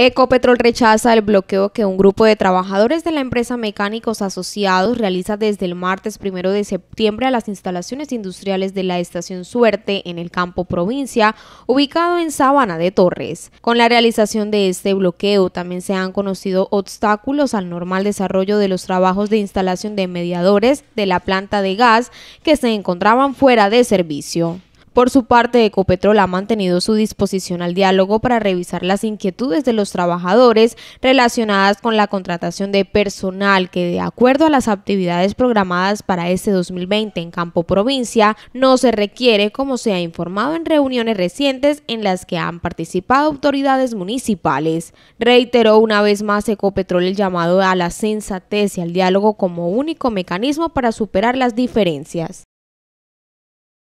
Ecopetrol rechaza el bloqueo que un grupo de trabajadores de la empresa Mecánicos Asociados realiza desde el martes primero de septiembre a las instalaciones industriales de la Estación Suerte en el campo provincia, ubicado en Sabana de Torres. Con la realización de este bloqueo también se han conocido obstáculos al normal desarrollo de los trabajos de instalación de mediadores de la planta de gas que se encontraban fuera de servicio. Por su parte, Ecopetrol ha mantenido su disposición al diálogo para revisar las inquietudes de los trabajadores relacionadas con la contratación de personal que, de acuerdo a las actividades programadas para este 2020 en Campo Provincia, no se requiere, como se ha informado en reuniones recientes en las que han participado autoridades municipales. Reiteró una vez más Ecopetrol el llamado a la sensatez y al diálogo como único mecanismo para superar las diferencias.